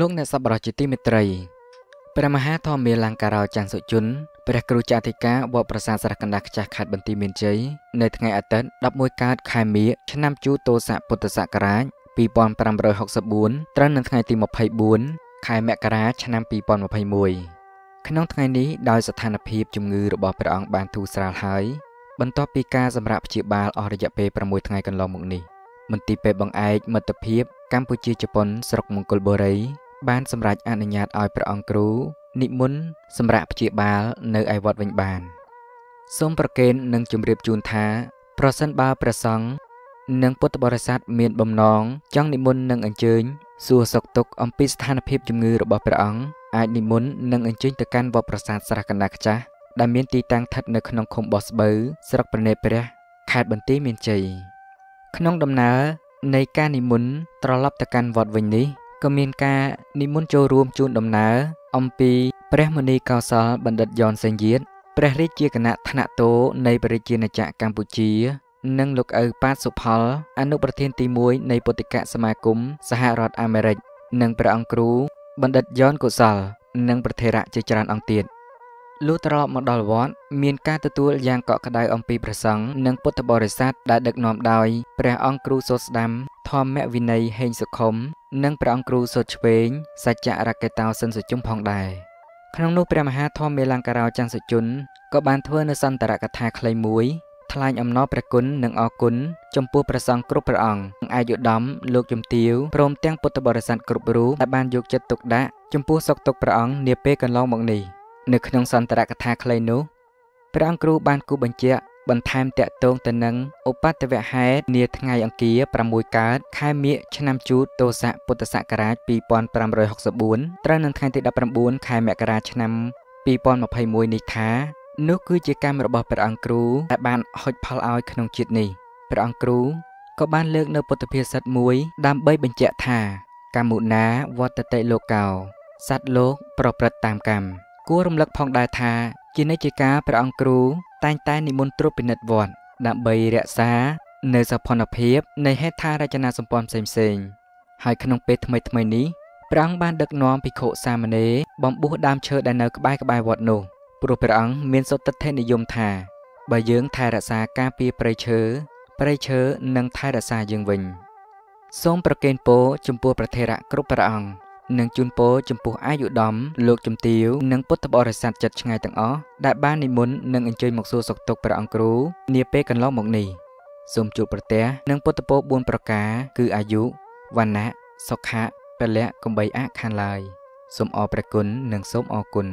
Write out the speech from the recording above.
លោកអ្នកសប្បុរសជាទីមេត្រីព្រះមហាធម្មាលង្ការោចាន់សុជនព្រះគ្រូចាធិការវត្តប្រាសាទស្រះកណ្ដាលខ្ចាស់ខេត្តបន្ទាយមានជ័យនៅថ្ងៃអាទិត្យ11កើតខែមីឆ្នាំ ជូតោស័កពុទ្ធសករាជ2564ត្រូវនៅថ្ងៃទី24ខែមករាឆ្នាំ2021ក្នុងថ្ងៃនេះដោយស្ថានភាពជំងឺរបស់ព្រះអង្គបានធូរស្រាលហើយបន្ទាប់ពីការសម្រាប់ព្យាបាលអស់រយៈពេល6ថ្ងៃកន្លងមកនេះមន្ទីរពេទ្យបង្អែកមិត្តភាព កម្ពុជាជប៉ុន ស្រុកមង្គលបុរីបានសម្រេចអនុញ្ញាតឲ្យព្រះអង្គគ្រូ និមន្តសម្រាប់ព្យាបាល នៅឯវត្តវិញបានសូមប្រកេននិងជម្រាបជូនថាប្រសិនបើព្រះសង្ឃនិងពុទ្ធបរិស័ទមានបំណងចង់និមន្តនិងអញ្ជើញសួរសុខទុក្ខអំពីស្ថានភាពជំងឺរបស់ព្រះអង្គអាចនិមន្តនិងអញ្ជើញទៅកាន់វត្តប្រាសាទស្រះកណ្ដាលខ្ចាស់ដែលមានទីតាំងស្ថិតនៅក្នុងឃុំបោះស្បូវស្រុកប្រណេព្រះខេត្តបន្ទាយមានជ័យក្នុងដំណើរនៃការនិមន្តត្រឡប់ទៅកាន់វត្តវិញនេះក៏មានការនិមន្តចូលរួមជូនដំណើរអំពីព្រះមនីកោសលបណ្ឌិតយ៉នសេងយាតព្រះរាជាគណៈថ្នាក់តូនៃព្រះរាជាណាចក្រកម្ពុជា និងលោកឪប៉ាតសុផល អនុប្រធានទី1នៃពុទ្ធិកសមាគមសហរដ្ឋអាមេរិកនិងព្រះអង្គគ្រូបណ្ឌិតយ៉នកុសល និងប្រធារៈជាច្រើនអង្គទៀតលុះត្រឡប់មកដល់វត្តមានការទទួលយ៉ាងកក់ក្ដៅអំពីព្រះសង្ឃនិងពុទ្ធបរិស័ទដែលដឹកនាំដោយព្រះអង្គគ្រូសូស្ដាំ ធម្មវិន័យហេងសុខុមនិងព្រះអង្គគ្រូសូឆ្វេងសច្ចៈរកេតោសិនសុជុំផងដែរក្នុងនោះព្រះមហាធម្មមេលង្ការោចន្ទសុជុនក៏បានធ្វើនៅសន្តរកថាខ្លីមួយថ្លែងអំណរព្រះគុណនិងអរគុណចំពោះព្រះសង្ឃគ្រប់ព្រះអង្គអាយុដំលោកជំទាវព្រមទាំងពុទ្ធបរិស័ទគ្រប់រូបដែលបានយកចិត្តទុកដាក់ចំពោះសុខទុក្ខព្រះអង្គនាពេលកន្លងមកនេះ។នៅក្នុងសន្តរកថាខ្លីនោះព្រះអង្គគ្រូបានគូបញ្ជាក់បន្ថែមតកតងទៅនឹងឧបតវហេតុនាថ្ងៃអង្គារ6កើតខែមិញឆ្នាំជូតទស័កពុទ្ធសករាជ2564ត្រូវនឹងថ្ងៃទី19ខែមករាឆ្នាំ2021នេះថានោះគឺជាកម្មរបស់ព្រះអង្គគ្រូដែលបានហុចផលឲ្យក្នុងជាតិនេះព្រះអង្គគ្រូក៏បាន លើក នៅពុទ្ធភាសិតមួយដើម្បីបញ្ជាក់ថាកម្មមុណាវត្តតិលោកោ សត្វលោកប្រព្រឹត្តតាមកម្មគួររំលឹកផងដែរថាជានិច្ចការព្រះអង្គគ្រូតែងតែនិមន្តត្រួតពិនិត្យវត្តដើម្បីរក្សានៅសោភ័ណភាពនៃហេដ្ឋារចនាសម្ព័ន្ធផ្សេងៗហើយក្នុងពេលថ្មីថ្មីនេះព្រះអង្គបានដឹកនាំភិក្ខុសាមណេរបំពុះដើមឈើដែលនៅក្បែរក្បែរវត្តនោះព្រោះព្រះអង្គមានសុតិដ្ឋិនិយមថា បើយើងថែរក្សាការពារព្រៃឈើព្រៃឈើនឹងថែរក្សាយើងវិញ សូមប្រកេនពរចំពោះប្រធេរៈគ្រប់ព្រះអង្គនិងជូនពរចំពោះអាយុឧត្តមលោកជំទាវនិងពុទ្ធបរិស័ទចិត្តឆ្ងាយទាំងអស់ដែលបាននិមន្តនិងអញ្ជើញមកសួរសុខទុក្ខព្រះអង្គគ្រូនាពេលកន្លងមកនេះសូមជួបប្រទះនិងពុទ្ធពរ4ប្រការ គឺអាយុវណ្ណៈសុខៈពលៈកំបីអខានឡើយសូមអរព្រះគុណនិងសូមអរគុណ